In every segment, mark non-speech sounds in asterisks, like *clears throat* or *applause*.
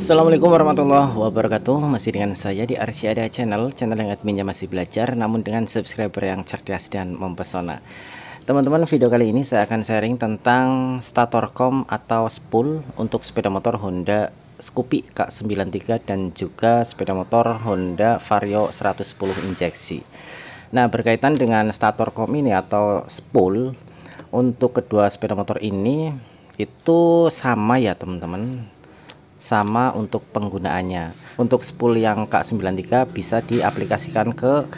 Assalamualaikum warahmatullahi wabarakatuh Masih dengan saya di Arsyada Channel Channel yang adminnya masih belajar Namun dengan subscriber yang cerdas dan mempesona Teman-teman video kali ini saya akan sharing tentang Statorcom atau spool Untuk sepeda motor Honda Scoopy K93 Dan juga sepeda motor Honda Vario 110 injeksi Nah berkaitan dengan Statorcom ini atau spool Untuk kedua sepeda motor ini itu sama ya teman-teman sama untuk penggunaannya. Untuk spool yang K93 bisa diaplikasikan ke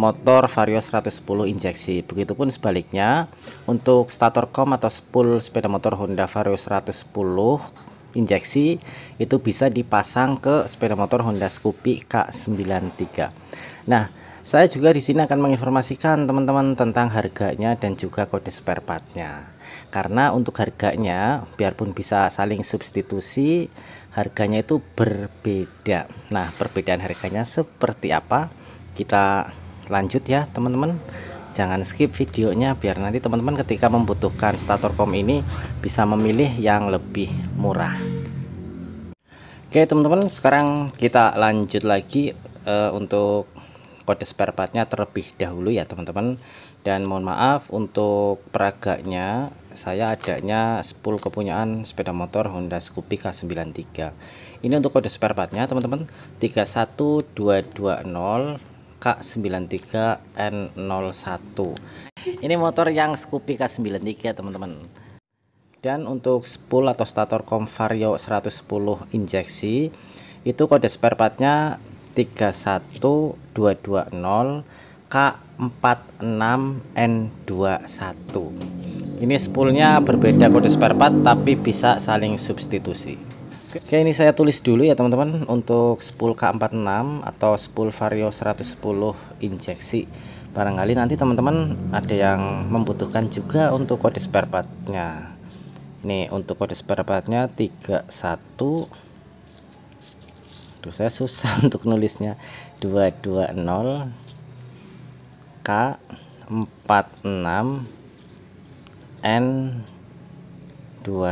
motor Vario 110 injeksi. Begitupun sebaliknya, untuk stator com atau spool sepeda motor Honda Vario 110 injeksi itu bisa dipasang ke sepeda motor Honda Scoopy K93. Nah, saya juga di sini akan menginformasikan teman-teman tentang harganya dan juga kode spare partnya. Karena untuk harganya, biarpun bisa saling substitusi, harganya itu berbeda. Nah, perbedaan harganya seperti apa? Kita lanjut ya, teman-teman. Jangan skip videonya biar nanti teman-teman ketika membutuhkan stator Statorcom ini bisa memilih yang lebih murah. Oke, teman-teman, sekarang kita lanjut lagi uh, untuk kode spare partnya terlebih dahulu ya teman-teman dan mohon maaf untuk peraganya saya adanya 10 kepunyaan sepeda motor Honda Scoopy K93 ini untuk kode spare partnya teman-teman 31220 K93N01 ini motor yang Scoopy K93 teman-teman dan untuk spool atau stator Comvario 110 injeksi itu kode spare partnya 31220 K46N21 ini spoolnya berbeda kode spare part tapi bisa saling substitusi Oke ini saya tulis dulu ya teman-teman untuk spool K46 atau spool Vario 110 injeksi barangkali nanti teman-teman ada yang membutuhkan juga untuk kode spare partnya ini untuk kode spare partnya 31 aduh saya susah *laughs* untuk nulisnya 220 K 46 N 21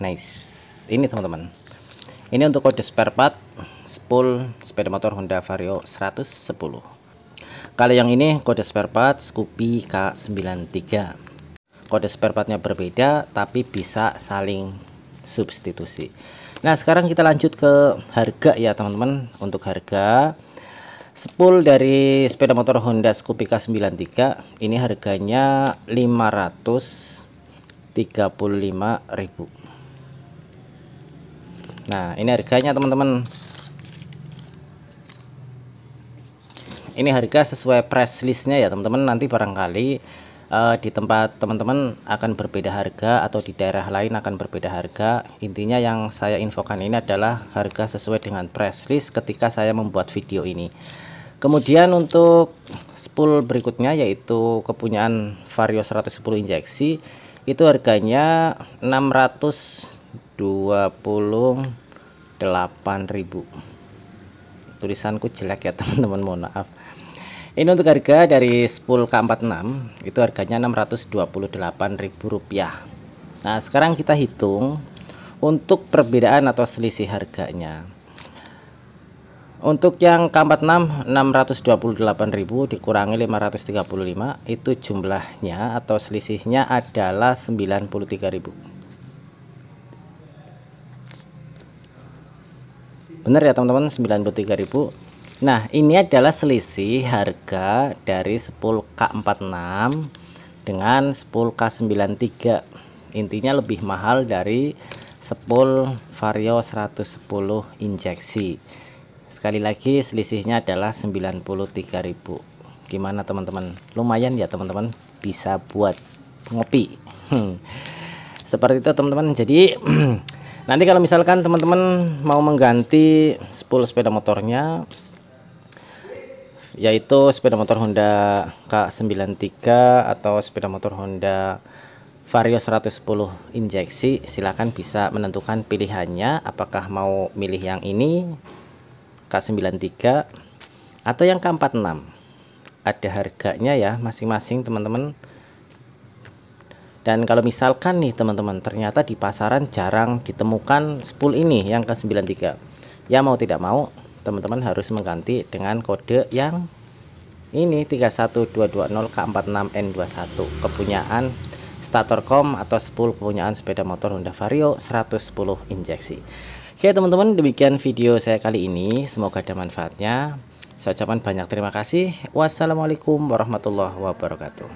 nice ini teman-teman ini untuk kode spare part spool sepeda motor Honda Vario 110 kalau yang ini kode spare part Scoopy K93 kode spare partnya berbeda tapi bisa saling substitusi Nah sekarang kita lanjut ke harga ya teman-teman untuk harga spool dari sepeda motor Honda scoopy k 93 ini harganya 535.000 nah ini harganya teman-teman ini harga sesuai price listnya ya teman-teman nanti barangkali uh, di tempat teman-teman akan berbeda harga atau di daerah lain akan berbeda harga intinya yang saya infokan ini adalah harga sesuai dengan press list ketika saya membuat video ini kemudian untuk spool berikutnya yaitu kepunyaan vario 110 injeksi itu harganya 628.000 tulisanku jelek ya *laughs* teman-teman mohon maaf ini untuk harga dari spool k 46 itu harganya Rp628.000 nah sekarang kita hitung untuk perbedaan atau selisih harganya untuk yang K46 628.000 dikurangi 535 itu jumlahnya atau selisihnya adalah 93.000 benar ya teman-teman 93.000 Nah, ini adalah selisih harga dari 10K46 dengan 10K93. Intinya lebih mahal dari 10 Vario 110 injeksi. Sekali lagi selisihnya adalah 93.000. Gimana teman-teman? Lumayan ya teman-teman, bisa buat ngopi. Hmm. Seperti itu teman-teman. Jadi *clears throat* nanti kalau misalkan teman-teman mau mengganti 10 sepeda motornya yaitu sepeda motor Honda K93 atau sepeda motor Honda Vario 110 injeksi silahkan bisa menentukan pilihannya apakah mau milih yang ini K93 atau yang K46 ada harganya ya masing-masing teman-teman dan kalau misalkan nih teman-teman ternyata di pasaran jarang ditemukan spool ini yang k 93 ya mau tidak mau teman-teman harus mengganti dengan kode yang ini 31220K46N21 kepunyaan Statorcom atau 10 kepunyaan sepeda motor Honda Vario 110 injeksi Oke teman-teman demikian video saya kali ini semoga ada manfaatnya saya ucapkan banyak terima kasih wassalamualaikum warahmatullahi wabarakatuh